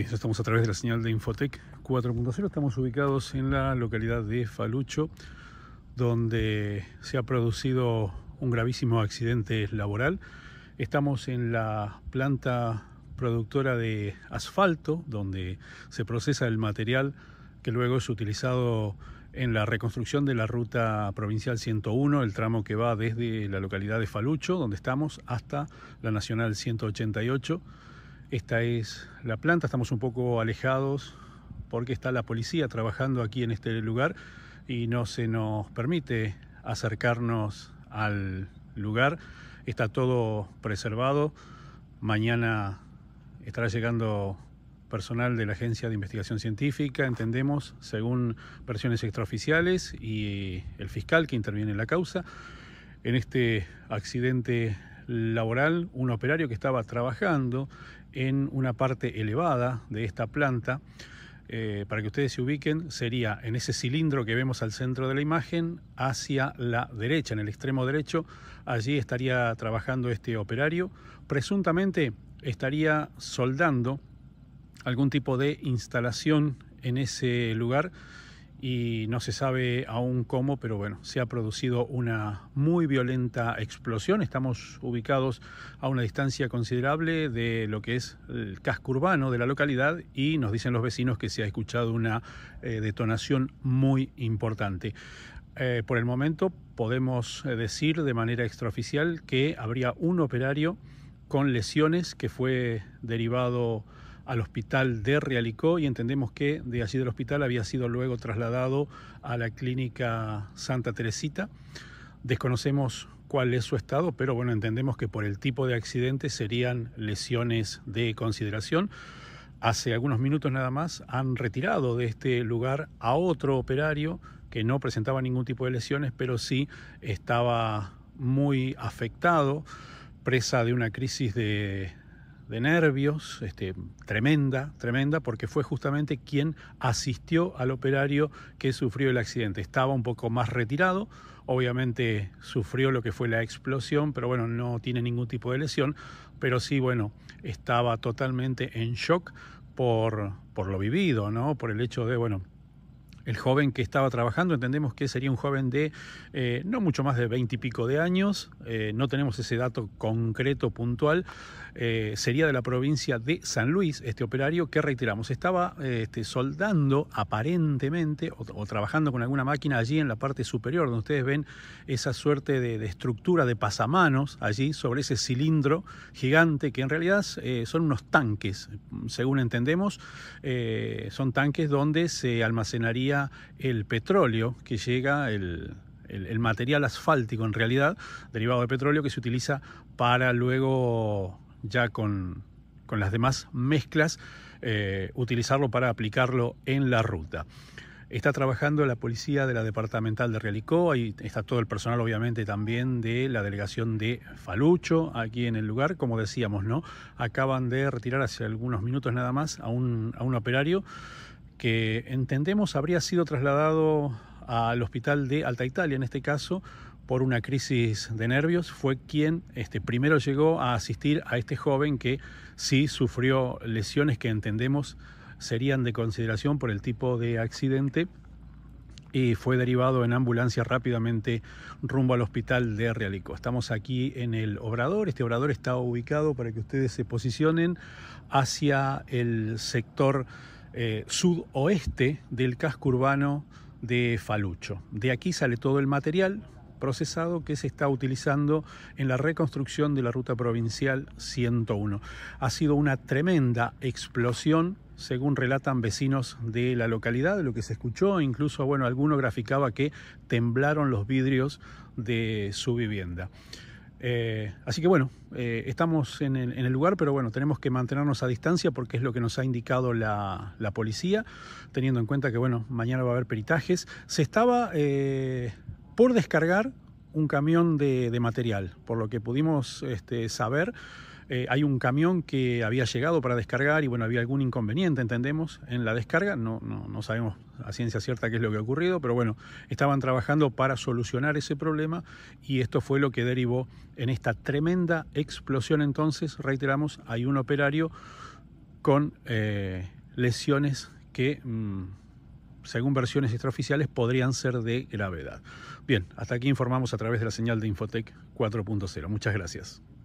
estamos a través de la señal de Infotec 4.0. Estamos ubicados en la localidad de Falucho, donde se ha producido un gravísimo accidente laboral. Estamos en la planta productora de asfalto, donde se procesa el material que luego es utilizado en la reconstrucción de la ruta provincial 101, el tramo que va desde la localidad de Falucho, donde estamos, hasta la Nacional 188 esta es la planta, estamos un poco alejados porque está la policía trabajando aquí en este lugar y no se nos permite acercarnos al lugar. Está todo preservado. Mañana estará llegando personal de la Agencia de Investigación Científica, entendemos, según versiones extraoficiales y el fiscal que interviene en la causa. En este accidente laboral un operario que estaba trabajando en una parte elevada de esta planta. Eh, para que ustedes se ubiquen, sería en ese cilindro que vemos al centro de la imagen, hacia la derecha, en el extremo derecho, allí estaría trabajando este operario. Presuntamente estaría soldando algún tipo de instalación en ese lugar y no se sabe aún cómo, pero bueno, se ha producido una muy violenta explosión. Estamos ubicados a una distancia considerable de lo que es el casco urbano de la localidad y nos dicen los vecinos que se ha escuchado una eh, detonación muy importante. Eh, por el momento podemos eh, decir de manera extraoficial que habría un operario con lesiones que fue derivado al hospital de Realicó y entendemos que de allí del hospital había sido luego trasladado a la clínica Santa Teresita. Desconocemos cuál es su estado, pero bueno, entendemos que por el tipo de accidente serían lesiones de consideración. Hace algunos minutos nada más han retirado de este lugar a otro operario que no presentaba ningún tipo de lesiones, pero sí estaba muy afectado, presa de una crisis de de nervios, este, tremenda, tremenda, porque fue justamente quien asistió al operario que sufrió el accidente. Estaba un poco más retirado, obviamente sufrió lo que fue la explosión, pero bueno, no tiene ningún tipo de lesión, pero sí, bueno, estaba totalmente en shock por, por lo vivido, ¿no? Por el hecho de, bueno, el joven que estaba trabajando, entendemos que sería un joven de eh, no mucho más de 20 y pico de años, eh, no tenemos ese dato concreto, puntual, eh, sería de la provincia de San Luis, este operario que reiteramos, estaba este, soldando aparentemente o, trabajando con alguna máquina allí en la parte superior, donde ustedes ven esa suerte de estructura de pasamanos allí sobre ese cilindro gigante que en realidad son unos tanques, según entendemos, son tanques donde se almacenaría el petróleo, que llega el, material asfáltico en realidad, derivado de petróleo, que se utiliza para luego, ya con, las demás mezclas, eh, utilizarlo para aplicarlo en la ruta. Está trabajando la policía de la departamental de Realicó, ahí está todo el personal obviamente también de la delegación de Falucho aquí en el lugar, como decíamos, ¿no? Acaban de retirar hace algunos minutos nada más a un, a un operario que entendemos habría sido trasladado al hospital de Alta Italia, en este caso, por una crisis de nervios, fue quien este, primero llegó a asistir a este joven que sí sufrió lesiones que entendemos serían de consideración por el tipo de accidente y fue derivado en ambulancia rápidamente rumbo al hospital de Realico. Estamos aquí en el obrador, este obrador está ubicado para que ustedes se posicionen hacia el sector eh, sudoeste del casco urbano de Falucho. De aquí sale todo el material procesado que se está utilizando en la reconstrucción de la ruta provincial 101. Ha sido una tremenda explosión según relatan vecinos de la localidad, de lo que se escuchó, incluso bueno, alguno graficaba que temblaron los vidrios de su vivienda. Eh, así que bueno, eh, estamos en el, lugar, pero bueno, tenemos que mantenernos a distancia porque es lo que nos ha indicado la, policía, teniendo en cuenta que bueno, mañana va a haber peritajes. Se estaba eh, por descargar un camión de, material, por lo que pudimos este, saber. Eh, hay un camión que había llegado para descargar y bueno, había algún inconveniente, entendemos, en la descarga. No, sabemos a ciencia cierta qué es lo que ha ocurrido, pero bueno, estaban trabajando para solucionar ese problema y esto fue lo que derivó en esta tremenda explosión. Entonces, reiteramos, hay un operario con eh, lesiones que... Mm, según versiones extraoficiales, podrían ser de gravedad. Bien, hasta aquí informamos a través de la señal de Infotec 4.0. Muchas gracias.